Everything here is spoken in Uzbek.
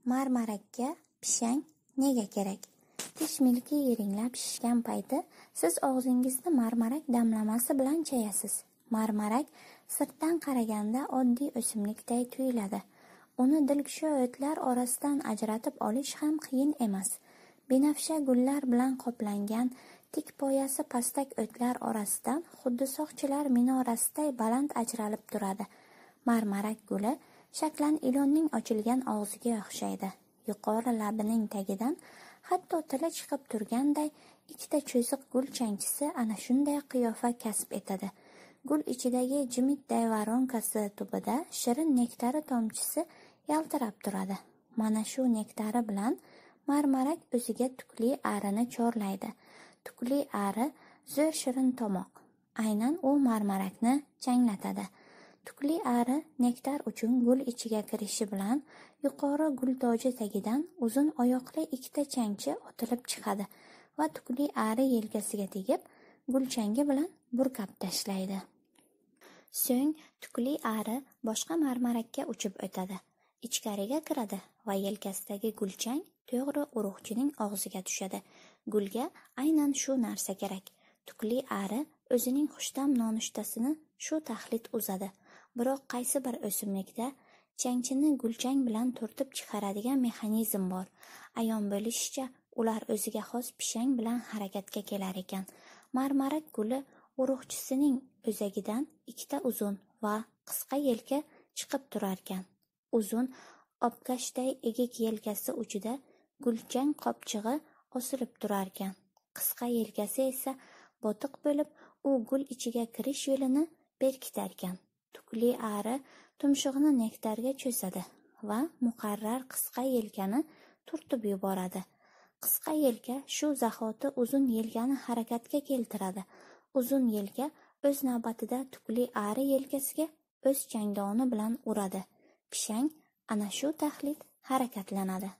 Marmarakka pishang nega kerak? Tish milki yiringlab shishgan payti siz og'zingizni marmarak damlamasi bilan chayasiz. Marmarak sirtdan qaraganda oddiy o'simlikday tuyuladi. Uni dilkusha o'tlar orasidan ajratib olish ham qiyin emas. Binafsha gullar bilan qoplangan tik poyasi pastak o'tlar orasidan xuddi soqchilar minorasiday baland ajralib turadi. Marmarak guli Shaklan ilonning ochilgan og'ziga o'xshaydi. Yuqori labining tagidan hatto tili chiqib turganday ikkita cho'ziq gul changchisi ana shunday qiyofa kasb etadi. Gul ichidagi jimidday voronkasi tubida shirin nektari tomchisi yaltirab turadi. Mana shu nektari bilan marmarak o'ziga tukli arini chorlaydi. Tukli ari zo'r shirin tomoq. Aynan u marmarakni changlatadi. Tukli ari nektar uchun gul ichiga kirishi bilan yuqori gultoji tagidan uzun oyoqli ikkita changchi otilib chiqadi va tukli ari yelkasiga tegib, gulchangi bilan burkab tashlaydi. So'ng tukli ari boshqa marmarakka uchib o'tadi, ichkariga kiradi va yelkasidagi gulchang to'g'ri urug'chining og'ziga tushadi. Gulga aynan shu narsa kerak. Tukli ari o'zining xushtam nonushtasini shu taxlit uzadi. Biroq qaysi bir o'simlikda changchini gulchang bilan turtib chiqaradigan mexanizm bor. Ayon bo'lishicha, ular o'ziga xos pishang bilan harakatga kelar ekan. marmarak guli urug'chisining o'zagidan ikkita uzun va qisqa yelka chiqib turar ekan. Uzun obkashday egik yelkasi uchida gulchang qopchig'i osilib turar ekan. Qisqa yelkasi esa botiq bo'lib, u gul ichiga kirish yo'lini berkitar ekan. Tukli ari tumshug'ini nektarga cho'zadi va muqarrar qisqa yelkani turtib yuboradi. Qisqa yelka shu zahoti uzun yelkani harakatga keltiradi. Uzun yelka o'z navbatida tukli ari yelkasiga o'z changdoni bilan uradi. Pishang ana shu taxlit harakatlanadi.